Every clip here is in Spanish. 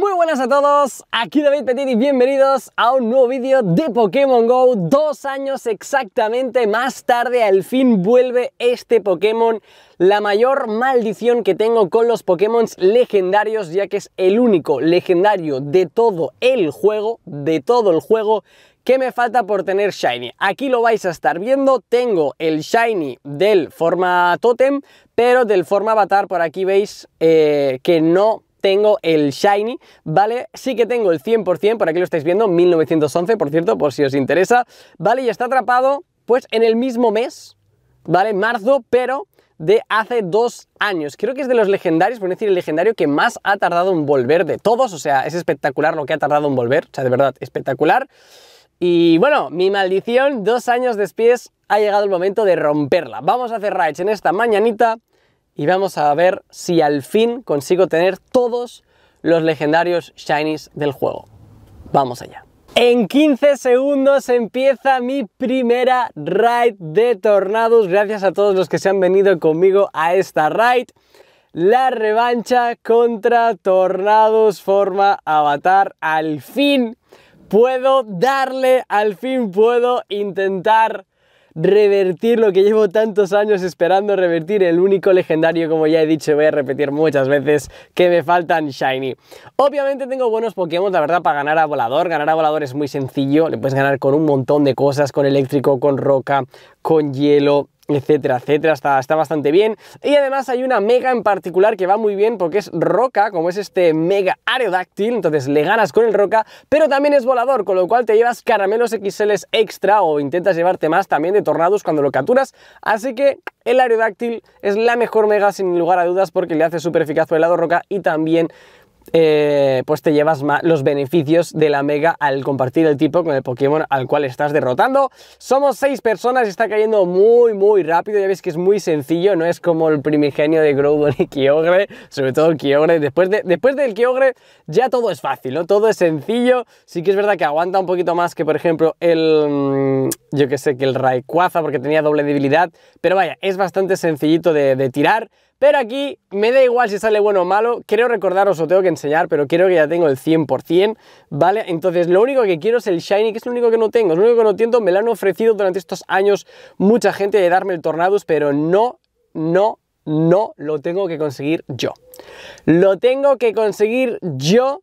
Muy buenas a todos, aquí David Petit y bienvenidos a un nuevo vídeo de Pokémon GO. Dos años exactamente más tarde, al fin vuelve este Pokémon. La mayor maldición que tengo con los Pokémon legendarios, ya que es el único legendario de todo el juego, de todo el juego, Que me falta por tener Shiny? Aquí lo vais a estar viendo, tengo el Shiny del forma Totem, pero del forma Avatar por aquí veis eh, que no tengo el Shiny, ¿vale? Sí que tengo el 100%, por aquí lo estáis viendo, 1911, por cierto, por si os interesa, ¿vale? Y está atrapado, pues, en el mismo mes, ¿vale? Marzo, pero de hace dos años. Creo que es de los legendarios, por decir el legendario que más ha tardado en volver de todos. O sea, es espectacular lo que ha tardado en volver. O sea, de verdad, espectacular. Y bueno, mi maldición, dos años después, ha llegado el momento de romperla. Vamos a hacer raids en esta mañanita y vamos a ver si al fin consigo tener todos los legendarios shinies del juego. Vamos allá. En 15 segundos empieza mi primera raid de tornados. Gracias a todos los que se han venido conmigo a esta raid. La revancha contra tornados forma avatar. Al fin puedo darle, al fin puedo intentar revertir lo que llevo tantos años esperando revertir, el único legendario, como ya he dicho, voy a repetir muchas veces, que me faltan Shiny. Obviamente tengo buenos Pokémon, la verdad, para ganar a Volador. Ganar a Volador es muy sencillo, le puedes ganar con un montón de cosas, con eléctrico, con roca, con hielo, etcétera, etcétera, está, está bastante bien. Y además hay una mega en particular que va muy bien porque es roca, como es este mega aerodáctil, entonces le ganas con el roca, pero también es volador, con lo cual te llevas caramelos XL extra o intentas llevarte más también de tornados cuando lo capturas, así que el aerodáctil es la mejor mega sin lugar a dudas porque le hace súper eficaz por el lado roca y también eh, pues te llevas los beneficios de la Mega al compartir el tipo con el Pokémon al cual estás derrotando. Somos seis personas, y está cayendo muy, muy rápido. Ya veis que es muy sencillo, no es como el primigenio de Groudon y Kyogre, sobre todo el Kyogre. Después, de, después del Kyogre ya todo es fácil, ¿no? Todo es sencillo. Sí que es verdad que aguanta un poquito más que, por ejemplo, el... Mm, yo que sé, que el Rayquaza, porque tenía doble debilidad. Pero vaya, es bastante sencillito de, de tirar. Pero aquí me da igual si sale bueno o malo, creo recordaros, lo tengo que enseñar, pero creo que ya tengo el 100%, ¿vale? Entonces lo único que quiero es el Shiny, que es lo único que no tengo, es lo único que no entiendo, me lo han ofrecido durante estos años mucha gente de darme el Tornados, pero no, no, no lo tengo que conseguir yo. Lo tengo que conseguir yo,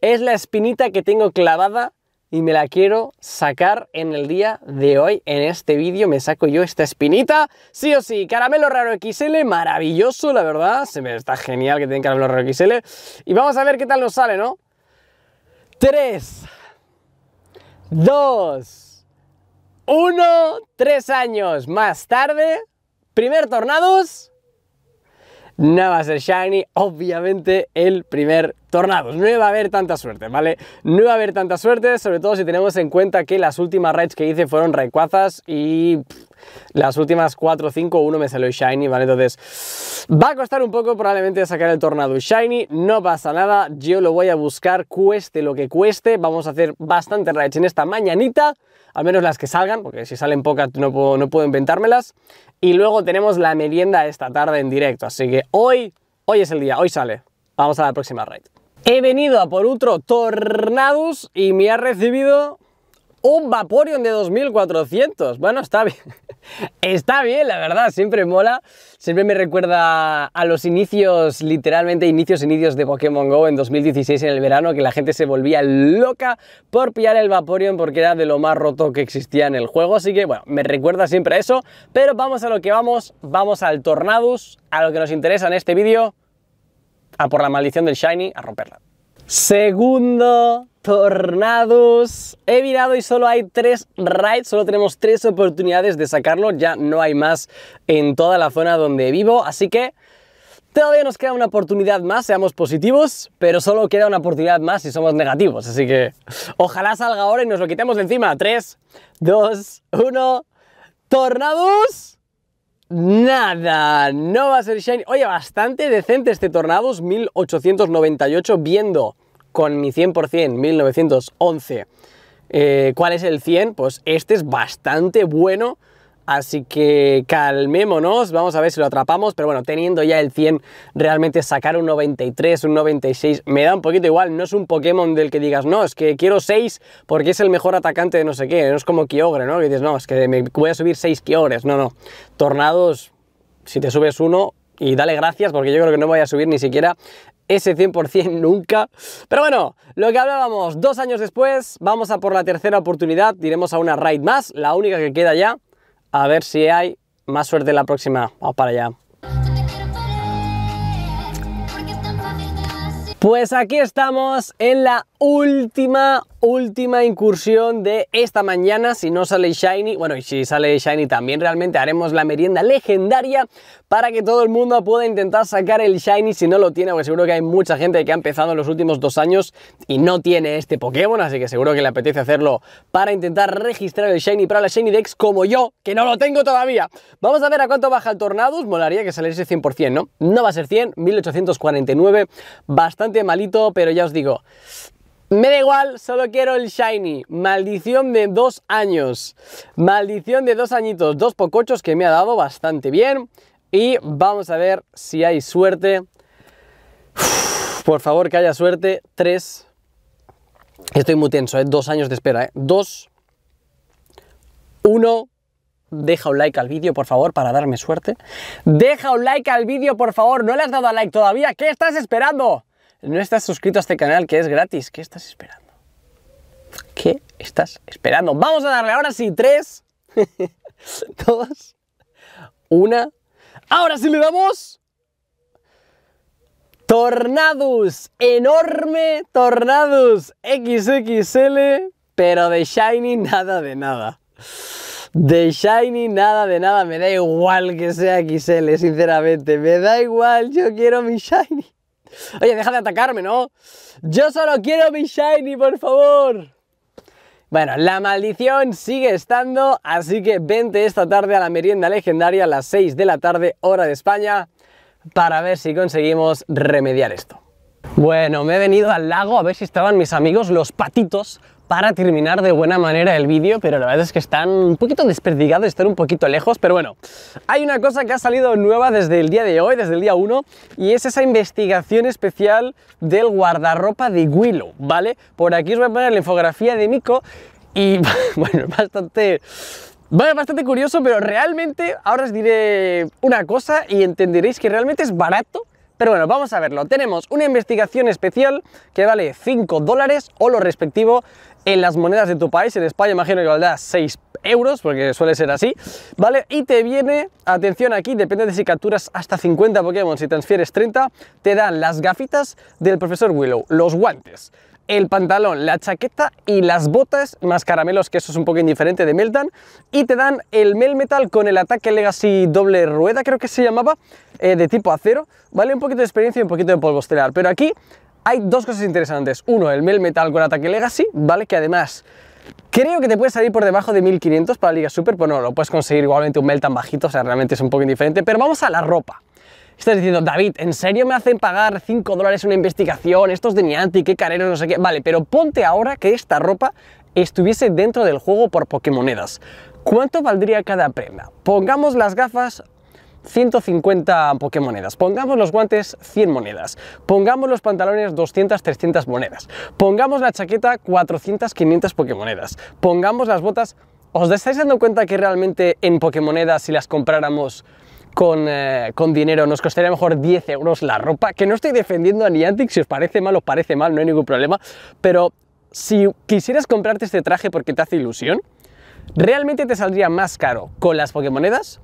es la espinita que tengo clavada y me la quiero sacar en el día de hoy. En este vídeo me saco yo esta espinita. Sí o sí, caramelo raro XL, maravilloso, la verdad. Se me está genial que tenga caramelo raro XL. Y vamos a ver qué tal nos sale, ¿no? 3, 2, 1, 3 años más tarde, primer tornados. nada más el Shiny, obviamente el primer tornados. No va a haber tanta suerte, ¿vale? No va a haber tanta suerte, sobre todo si tenemos en cuenta que las últimas raids que hice fueron recuazas y las últimas 4 5, uno me salió shiny, ¿vale? Entonces va a costar un poco probablemente sacar el tornado shiny, no pasa nada, yo lo voy a buscar, cueste lo que cueste, vamos a hacer bastante raids en esta mañanita, al menos las que salgan, porque si salen pocas no puedo, no puedo inventármelas, y luego tenemos la merienda esta tarde en directo, así que hoy, hoy es el día, hoy sale. Vamos a la próxima raid. He venido a por otro Tornadus y me ha recibido un Vaporeon de 2400. Bueno, está bien. Está bien, la verdad, siempre mola. Siempre me recuerda a los inicios, literalmente inicios, inicios de Pokémon GO en 2016 en el verano, que la gente se volvía loca por pillar el Vaporeon porque era de lo más roto que existía en el juego. Así que, bueno, me recuerda siempre a eso. Pero vamos a lo que vamos, vamos al Tornadus, a lo que nos interesa en este vídeo, a por la maldición del Shiny a romperla. Segundo Tornados. He mirado y solo hay tres raids, solo tenemos tres oportunidades de sacarlo, ya no hay más en toda la zona donde vivo, así que todavía nos queda una oportunidad más, seamos positivos, pero solo queda una oportunidad más si somos negativos, así que ojalá salga ahora y nos lo quitemos de encima. 3, 2, 1, tornados nada, no va a ser shiny. Oye, bastante decente este Tornados 1898 viendo con mi 100% 1911. Eh, ¿Cuál es el 100? Pues este es bastante bueno Así que calmémonos, vamos a ver si lo atrapamos, pero bueno, teniendo ya el 100, realmente sacar un 93, un 96, me da un poquito igual, no es un Pokémon del que digas, no, es que quiero 6 porque es el mejor atacante de no sé qué, no es como Kyogre, ¿no? Que dices, no, es que me voy a subir 6 Kyogres, no, no. Tornados, si te subes uno, y dale gracias porque yo creo que no voy a subir ni siquiera ese 100% nunca. Pero bueno, lo que hablábamos, dos años después, vamos a por la tercera oportunidad, iremos a una raid más, la única que queda ya, a ver si hay más suerte la próxima. Vamos para allá. Pues aquí estamos en la última, última incursión de esta mañana. Si no sale Shiny, bueno, y si sale Shiny también realmente haremos la merienda legendaria para que todo el mundo pueda intentar sacar el Shiny si no lo tiene, porque seguro que hay mucha gente que ha empezado en los últimos dos años y no tiene este Pokémon, así que seguro que le apetece hacerlo para intentar registrar el Shiny para la Shiny Dex como yo, que no lo tengo todavía. Vamos a ver a cuánto baja el Tornados, molaría que saliese 100%, ¿no? No va a ser 100, 1849, bastante malito, pero ya os digo, me da igual, solo quiero el shiny. Maldición de dos años. Maldición de dos añitos. Dos pocochos que me ha dado bastante bien. Y vamos a ver si hay suerte. por favor, que haya suerte. Tres. Estoy muy tenso, ¿eh? Dos años de espera, ¿eh? Dos. Uno. Deja un like al vídeo, por favor, para darme suerte. Deja un like al vídeo, por favor. ¿No le has dado a like todavía? ¿Qué estás esperando? no estás suscrito a este canal que es gratis, ¿qué estás esperando? ¿Qué estás esperando? Vamos a darle ahora sí, tres, dos, una. Ahora sí le damos. Tornados enorme tornados XXL, pero de Shiny nada de nada. De Shiny nada de nada, me da igual que sea XL, sinceramente, me da igual, yo quiero mi Shiny. Oye, deja de atacarme, ¿no? Yo solo quiero mi shiny, por favor. Bueno, la maldición sigue estando, así que vente esta tarde a la merienda legendaria a las 6 de la tarde, hora de España, para ver si conseguimos remediar esto. Bueno, me he venido al lago a ver si estaban mis amigos los patitos para terminar de buena manera el vídeo, pero la verdad es que están un poquito desperdigados, están un poquito lejos, pero bueno, hay una cosa que ha salido nueva desde el día de hoy, desde el día 1, y es esa investigación especial del guardarropa de Willow, ¿vale? Por aquí os voy a poner la infografía de Miko y, bueno, bastante... bastante curioso, pero realmente ahora os diré una cosa y entenderéis que realmente es barato pero bueno, vamos a verlo. Tenemos una investigación especial que vale 5 dólares o lo respectivo en las monedas de tu país. En España imagino que valdrá 6 euros, porque suele ser así, ¿vale? Y te viene, atención aquí, depende de si capturas hasta 50 Pokémon, si transfieres 30, te dan las gafitas del profesor Willow, los guantes, el pantalón, la chaqueta y las botas, más caramelos, que eso es un poco indiferente de Meltan, y te dan el Melmetal Metal con el ataque Legacy doble rueda, creo que se llamaba, eh, de tipo acero, ¿vale? Un poquito de experiencia y un poquito de polvo estelar, pero aquí hay dos cosas interesantes. Uno, el Melmetal Metal con ataque Legacy, ¿vale? Que además... Creo que te puede salir por debajo de 1500 para la Liga Super, pues no, lo puedes conseguir igualmente un Meltan bajito, o sea, realmente es un poco indiferente, pero vamos a la ropa. Estás diciendo, David, ¿en serio me hacen pagar 5 dólares una investigación? Estos de Niantic, qué carero, no sé qué. Vale, pero ponte ahora que esta ropa estuviese dentro del juego por Pokémonedas. ¿Cuánto valdría cada prenda? Pongamos las gafas 150 Pokémonedas. Pongamos los guantes 100 monedas. Pongamos los pantalones 200, 300 monedas. Pongamos la chaqueta 400, 500 Pokémonedas. Pongamos las botas. ¿Os estáis dando cuenta que realmente en Pokémonedas, si las compráramos, eh, con, dinero, nos costaría mejor 10 euros la ropa, que no estoy defendiendo a Niantic, si os parece mal, os parece mal, no hay ningún problema, pero si quisieras comprarte este traje porque te hace ilusión, ¿realmente te saldría más caro con las Pokémonedas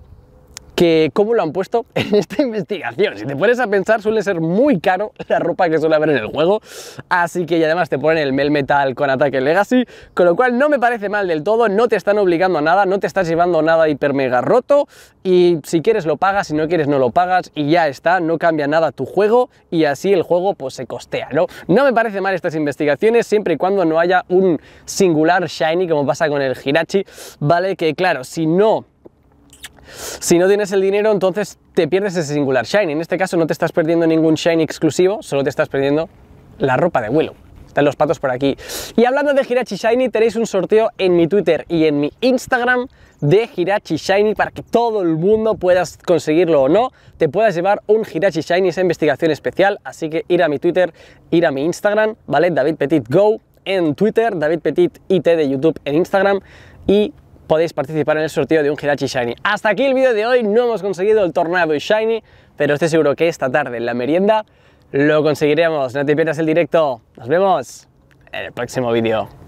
que cómo lo han puesto en esta investigación. Si te pones a pensar, suele ser muy caro la ropa que suele haber en el juego, así que además te ponen el Mel Metal con ataque Legacy, con lo cual no me parece mal del todo, no te están obligando a nada, no te estás llevando nada hiper mega roto, y si quieres lo pagas, si no quieres no lo pagas, y ya está, no cambia nada tu juego, y así el juego pues se costea, ¿no? No me parece mal estas investigaciones, siempre y cuando no haya un singular Shiny, como pasa con el Hirachi, ¿vale? Que claro, si no si no tienes el dinero, entonces te pierdes ese singular shiny. En este caso no te estás perdiendo ningún shiny exclusivo, solo te estás perdiendo la ropa de Willow. Están los patos por aquí. Y hablando de Hirachi Shiny, tenéis un sorteo en mi Twitter y en mi Instagram de Hirachi Shiny para que todo el mundo puedas conseguirlo o no, te puedas llevar un Hirachi Shiny, esa investigación especial, así que ir a mi Twitter, ir a mi Instagram, ¿vale? David Petit Go en Twitter, David Petit IT de YouTube en Instagram y podéis participar en el sorteo de un Hirachi Shiny. Hasta aquí el vídeo de hoy, no hemos conseguido el Tornado y Shiny, pero estoy seguro que esta tarde en la merienda lo conseguiremos. No te pierdas el directo, nos vemos en el próximo vídeo.